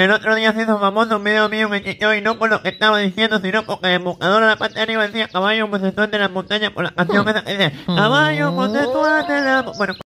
El otro día se hizo famoso un video mío que chichó y no por lo que estaba diciendo, sino porque el buscador de la parte de arriba decía caballo homosexual de la montaña por la canción oh. que dice caballo homosexual de la... Bueno,